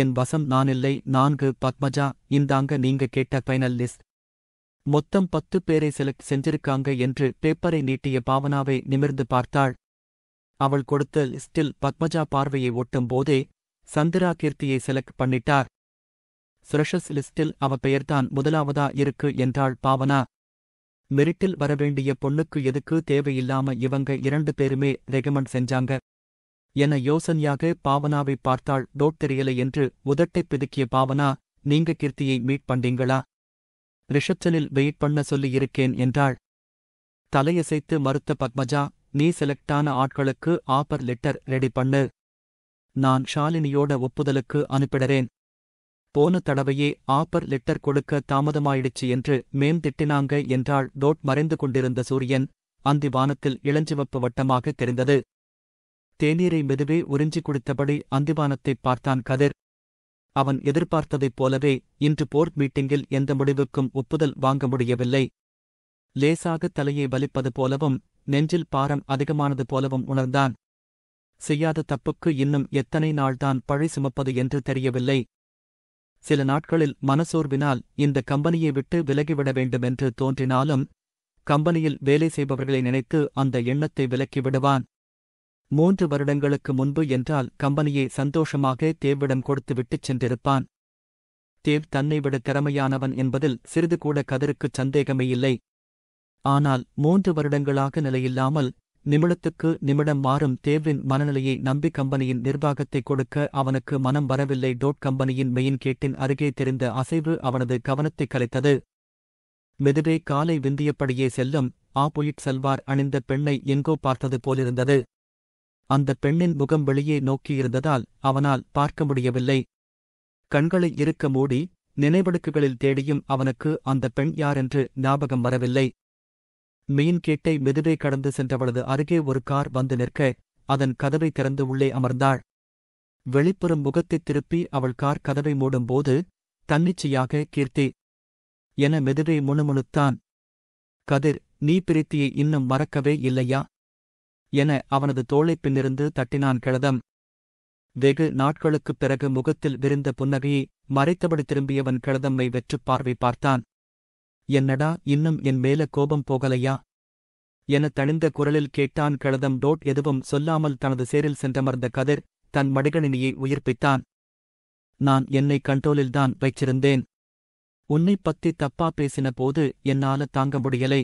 என் வசம் நானில்லை நான்கு பத்மஜா இந்தாங்க நீங்க கேட்ட பைனல் லிஸ்ட் மொத்தம் பத்து பேரை செலக்ட் செஞ்சிருக்காங்க என்று பேப்பரை நீட்டிய பாவனாவை நிமிர்ந்து பார்த்தாள் அவள் கொடுத்த லிஸ்டில் பத்மஜா பார்வையை ஒட்டும் போதே சந்திரா கீர்த்தியை செலக்ட் பண்ணிட்டார் சுரஷஸ் லிஸ்டில் அவ பெயர்தான் முதலாவதா இருக்கு என்றாள் பாவனா மெரிட்டில் வரவேண்டிய பொண்ணுக்கு எதுக்கு தேவையில்லாம இவங்க இரண்டு பேருமே ரெகமெண்ட் செஞ்சாங்க என யோசனையாக பாவனாவை பார்த்தாள் டோட் தெரியலை என்று உதட்டைப் பிதுக்கிய பாவனா நீங்க கீர்த்தியை மீட் பண்ணீங்களா ரிசப்ஷனில் வெயிட் பண்ண சொல்லியிருக்கேன் என்றாள் தலையசைத்து மறுத்த பத்மஜா நீ செலக்டான ஆட்களுக்கு ஆப்பர் லெட்டர் ரெடி பண்ணு நான் ஷாலினியோட ஒப்புதலுக்கு அனுப்பிடறேன் போன தடவையே ஆப்பர் லெட்டர் கொடுக்க தாமதமாயிடுச்சு என்று மேம் திட்டினாங்க என்றாள் டோட் மறைந்து கொண்டிருந்த சூரியன் அந்தி வானத்தில் இளஞ்சிவப்பு வட்டமாக தெரிந்தது தேநீரை மெதுவே உறிஞ்சி குடித்தபடி அந்திவானத்தைப் பார்த்தான் கதிர் அவன் எதிர்பார்த்ததைப் போலவே இன்று போர்ட் மீட்டிங்கில் எந்த முடிவுக்கும் ஒப்புதல் வாங்க முடியவில்லை லேசாக தலையை வலிப்பது போலவும் நெஞ்சில் பாரம் அதிகமானது போலவும் உணர்ந்தான் செய்யாத தப்புக்கு இன்னும் எத்தனை நாள்தான் பழி சுமப்பது என்று தெரியவில்லை சில நாட்களில் மனசோர்வினால் இந்த கம்பெனியை விட்டு விலகிவிட வேண்டுமென்று தோன்றினாலும் கம்பெனியில் வேலை செய்பவர்களை நினைத்து அந்த எண்ணத்தை விலக்கிவிடுவான் மூன்று வருடங்களுக்கு முன்பு என்றால் கம்பெனியை சந்தோஷமாக தேவிடம் கொடுத்துவிட்டுச் சென்றிருப்பான் தேவ் தன்னை விட திறமையானவன் என்பதில் சிறிது கூட கதிருக்குச் சந்தேகமே இல்லை ஆனால் மூன்று வருடங்களாக நிலையில்லாமல் நிமிடத்துக்கு நிமிடம் மாறும் தேவின் மனநிலையை நம்பி கம்பெனியின் நிர்வாகத்தை கொடுக்க அவனுக்கு மனம் வரவில்லை டோட் கம்பெனியின் மெயின் கேட்டின் அருகே தெரிந்த அசைவு அவனது கவனத்தை கலைத்தது மெதுவே காலை விந்தியப்படியே செல்லும் ஆப்போயிட் செல்வார் அணிந்த பெண்ணை எங்கோ பார்த்தது போலிருந்தது அந்த பெண்ணின் முகம் வெளியே நோக்கியிருந்ததால் அவனால் பார்க்க முடியவில்லை கண்களை இருக்க மூடி நினைவடுக்குகளில் தேடியும் அவனுக்கு அந்த பெண் யாரென்று ஞாபகம் வரவில்லை மீன் கேட்டை மெதுவே கடந்து சென்றவளது அருகே ஒரு கார் வந்து நிற்க அதன் கதவை திறந்து உள்ளே அமர்ந்தாள் வெளிப்புறம் முகத்தை திருப்பி அவள் கார் கதவை மூடும்போது தன்னிச்சையாக கீர்த்தி என மெதுவே முணுமுணுத்தான் கதிர் நீ பிரித்தியை இன்னும் மறக்கவே இல்லையா என அவனது தோளை பின்னிருந்து தட்டினான் கிழதம் வெகு நாட்களுக்குப் பிறகு முகத்தில் விரிந்த புன்னகையை மறைத்தபடி திரும்பியவன் கிழதம்மை வெற்றுப் பார்வை பார்த்தான் என்னடா இன்னும் என் மேல கோபம் போகலையா என தணிந்த குரலில் கேட்டான் கிழதம் டோட் எதுவும் சொல்லாமல் தனது சேரில் சென்றமர்ந்த கதிர் தன் மடிகணினியை உயிர்ப்பித்தான் நான் என்னை கண்ட்ரோலில்தான் வைச்சிருந்தேன் உன்னை பத்தி தப்பா பேசின போது என்னால தாங்க முடியலை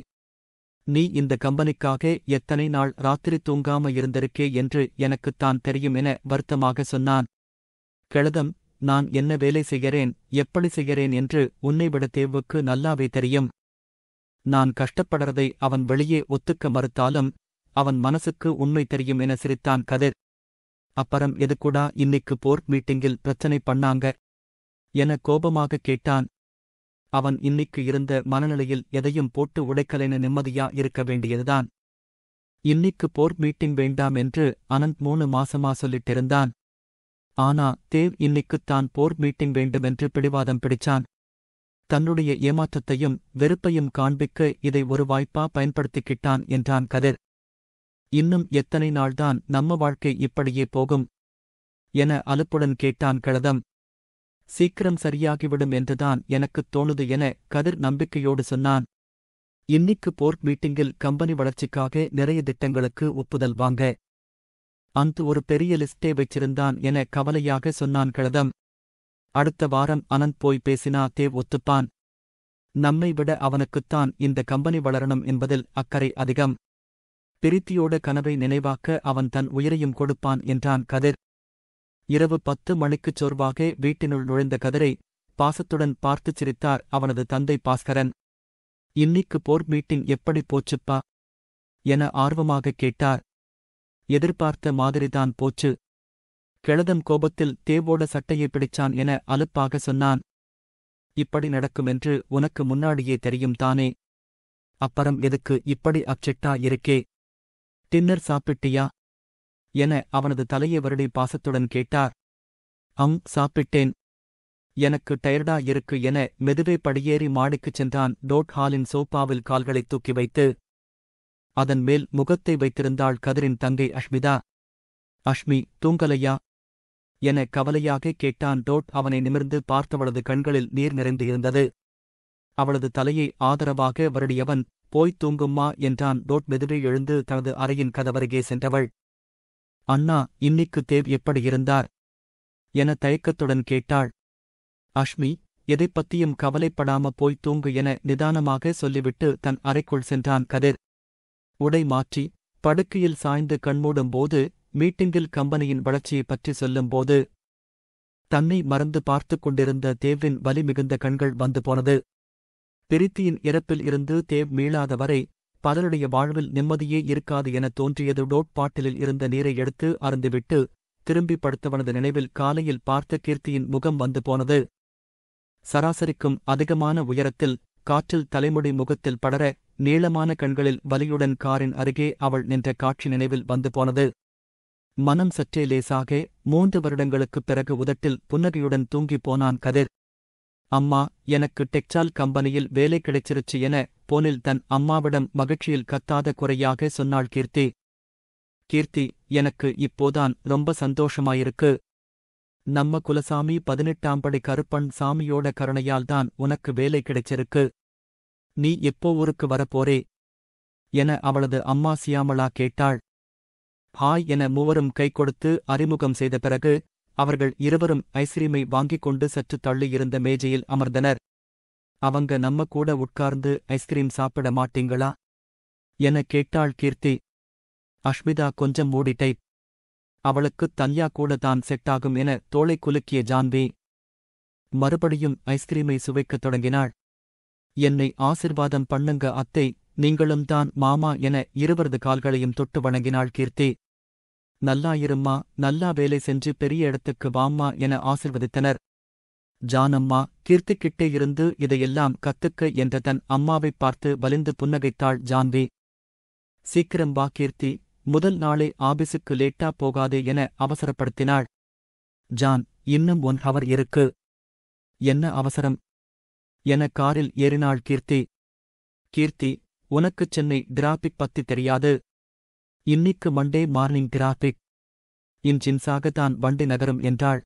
நீ இந்த கம்பெனிக்காக எத்தனை நாள் ராத்திரி தூங்காம இருந்திருக்கே என்று எனக்குத்தான் தெரியும் என வருத்தமாக சொன்னான் கெழுதம் நான் என்ன வேலை செய்கிறேன் எப்படி செய்கிறேன் என்று உன்னை விட தேவுக்கு நல்லாவே தெரியும் நான் கஷ்டப்படுறதை அவன் வெளியே ஒத்துக்க மறுத்தாலும் அவன் மனசுக்கு உண்மை தெரியும் என சிரித்தான் கதிர் அப்புறம் எதுக்கூடா இன்னைக்கு போர்ட் மீட்டிங்கில் பிரச்சனை பண்ணாங்க என கோபமாக கேட்டான் அவன் இன்னிக்கு இருந்த மனநிலையில் எதையும் போட்டு உடைக்கலென நிம்மதியா இருக்க வேண்டியதுதான் இன்னிக்கு போர் மீட்டிங் வேண்டாம் என்று அனந்த் மூணு மாசமா சொல்லிட்டிருந்தான் ஆனா தேவ் இன்னிக்குத்தான் போர் மீட்டிங் வேண்டுமென்று பிடிவாதம் பிடிச்சான் தன்னுடைய ஏமாற்றத்தையும் வெறுப்பையும் காண்பிக்க இதை ஒரு வாய்ப்பா பயன்படுத்திக்கிட்டான் என்றான் கதிர் இன்னும் எத்தனை நாள்தான் நம்ம வாழ்க்கை இப்படியே போகும் என அலுப்புடன் கேட்டான் கழதம் சீக்கிரம் சரியாகிவிடும் என்றுதான் எனக்குத் தோணுது என கதிர் நம்பிக்கையோடு சொன்னான் இன்னிக்கு போர்ட் மீட்டிங்கில் கம்பெனி வளர்ச்சிக்காக நிறைய திட்டங்களுக்கு ஒப்புதல் வாங்க அந்த ஒரு பெரிய லிஸ்டே வச்சிருந்தான் என கவலையாக சொன்னான் கழதம் அடுத்த வாரம் அனந்த் போய் பேசினா தேவ் ஒத்துப்பான் நம்மை விட அவனுக்குத்தான் இந்த கம்பெனி வளரணும் என்பதில் அக்கறை அதிகம் பிரித்தியோட கனவை நினைவாக்க அவன் தன் உயிரையும் கொடுப்பான் என்றான் கதிர் இரவு பத்து மணிக்குச் சோர்வாக வீட்டினுள் நுழைந்த கதிரை பாசத்துடன் பார்த்துச் சிரித்தார் அவனது தந்தை பாஸ்கரன் இன்னிக்கு போர் மீட்டிங் எப்படி போச்சுப்பா என ஆர்வமாகக் கேட்டார் எதிர்பார்த்த மாதிரிதான் போச்சு கெளதம் கோபத்தில் தேவோட சட்டையை பிடிச்சான் என அலுப்பாக சொன்னான் இப்படி நடக்கும் என்று உனக்கு முன்னாடியே தெரியும் தானே அப்பறம் எதுக்கு இப்படி அப்செட்டா இருக்கே டின்னர் சாப்பிட்டியா என அவனது தலையை வருடி பாசத்துடன் கேட்டார் அம் சாப்பிட்டேன் எனக்கு டயர்டா இருக்கு என மெதுவே படியேறி மாடிக்குச் சென்றான் டோட் ஹாலின் சோப்பாவில் கால்களை தூக்கி வைத்து அதன் மேல் முகத்தை வைத்திருந்தாள் கதிரின் தங்கை அஷ்மிதா அஷ்மி தூங்கலையா என கவலையாக கேட்டான் டோட் அவனை நிமிர்ந்து பார்த்தவளது கண்களில் நீர் நிறைந்து இருந்தது அவளது தலையை ஆதரவாக வருடியவன் போய்த் தூங்கும்மா என்றான் டோட் மெதுவே எழுந்து தனது அறையின் கதவருகே சென்றவள் அண்ணா இன்னிக்கு தேவ் எப்படி இருந்தார் என தயக்கத்துடன் கேட்டாள் அஷ்மி எதைப் பத்தியும் கவலைப்படாம போய் தூங்கு என நிதானமாக சொல்லிவிட்டு தன் அறைக்குள் சென்றான் கதிர் உடை மாற்றி படுக்கையில் சாய்ந்து கண்மூடும் போது மீட்டிங்கில் கம்பெனியின் வளர்ச்சியைப் பற்றி சொல்லும்போது தன்னை மறந்து பார்த்து கொண்டிருந்த தேவின் வலிமிகுந்த கண்கள் வந்து போனது பிரித்தியின் இறப்பில் இருந்து தேவ் மீளாதவரை பலருடைய வாழ்வில் நிம்மதியே இருக்காது என தோன்றியது டோட் பாட்டிலில் இருந்த நீரை எடுத்து அருந்துவிட்டு திரும்பி படுத்தவனது நினைவில் காலையில் பார்த்த கீர்த்தியின் முகம் வந்து போனது சராசரிக்கும் அதிகமான உயரத்தில் காற்றில் தலைமுடி முகத்தில் படர நீளமான கண்களில் வலியுடன் காரின் அருகே அவள் நின்ற காட்சி நினைவில் வந்து போனது மனம் சற்றே லேசாக மூன்று வருடங்களுக்குப் பிறகு உதட்டில் புன்னகையுடன் தூங்கிப் போனான் கதிர் அம்மா எனக்கு டெக்சால் கம்பெனியில் வேலை கிடைச்சிருச்சு என போனில் தன் அம்மாவிடம் மகிழ்ச்சியில் கத்தாத குறையாக சொன்னாள் கீர்த்தி கீர்த்தி எனக்கு இப்போதான் ரொம்ப சந்தோஷமாயிருக்கு நம்ம குலசாமி பதினெட்டாம் படி கருப்பன் சாமியோட கருணையால்தான் உனக்கு வேலை கிடைச்சிருக்கு நீ எப்போ ஊருக்கு வரப்போறே என அவளது அம்மா சியாமலா கேட்டாள் ஹாய் என மூவரும் கை கொடுத்து அறிமுகம் செய்த பிறகு அவர்கள் இருவரும் ஐஸ்கிரீமை வாங்கிக் கொண்டு சற்று தள்ளியிருந்த மேஜையில் அமர்ந்தனர் அவங்க நம்ம கூட உட்கார்ந்து ஐஸ்கிரீம் சாப்பிட மாட்டீங்களா என கேட்டாள் கீர்த்தி அஷ்மிதா கொஞ்சம் மூடிட்டை அவளுக்குத் தனியா கூட தான் செட்டாகும் என தோளை குலுக்கிய ஜான்வி மறுபடியும் ஐஸ்கிரீமை சுவைக்கத் தொடங்கினாள் என்னை ஆசிர்வாதம் பண்ணுங்க அத்தை நீங்களும் தான் மாமா என இருவரது கால்களையும் தொட்டு வணங்கினாள் கீர்த்தி நல்லா இருமா நல்லா வேலை சென்று பெரிய இடத்துக்கு வாம்மா என ஆசிர்வதித்தனர் ஜானம்மா கீர்த்திக்கிட்டே இருந்து இதையெல்லாம் கத்துக்க என்ற தன் அம்மாவைப் பார்த்து வலிந்து புன்னகைத்தாள் ஜான்வி சீக்கிரம் வா கீர்த்தி முதல் நாளே ஆபீஸுக்கு லேட்டா போகாதே என அவசரப்படுத்தினாள் ஜான் இன்னும் ஒன் ஹவர் இருக்கு என்ன அவசரம் என காரில் ஏறினாள் கீர்த்தி கீர்த்தி உனக்கு சென்னை டிராபிக் பத்தி தெரியாது இன்னிக்கு மண்டே மார்னிங் கிராபிக் கிராஃபிக் தான் வண்டி நகரும் என்றாள்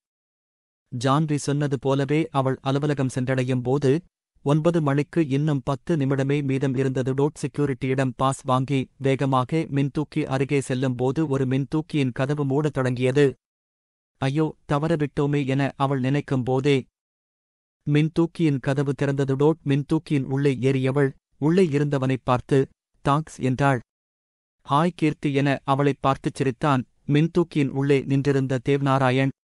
ஜான்றி சொன்னது போலவே அவள் அலுவலகம் சென்றடையும் போது ஒன்பது மணிக்கு இன்னும் பத்து நிமிடமே மீதம் இருந்தது டோட் செக்யூரிட்டியிடம் பாஸ் வாங்கி வேகமாக மின்தூக்கி அருகே செல்லும் போது ஒரு மின்தூக்கியின் கதவு மூடத் தொடங்கியது ஐயோ தவறவிட்டோமே என அவள் நினைக்கும் போதே மின்தூக்கியின் கதவு திறந்தது டோட் மின்தூக்கியின் உள்ளே ஏறியவள் உள்ளே இருந்தவனைப் பார்த்து தாங்க்ஸ் என்றாள் ஹாய் கீர்த்தி என அவளைப் பார்த்துச் சிரித்தான் மின்தூக்கியின் உள்ளே நின்றிருந்த தேவ்நாராயண்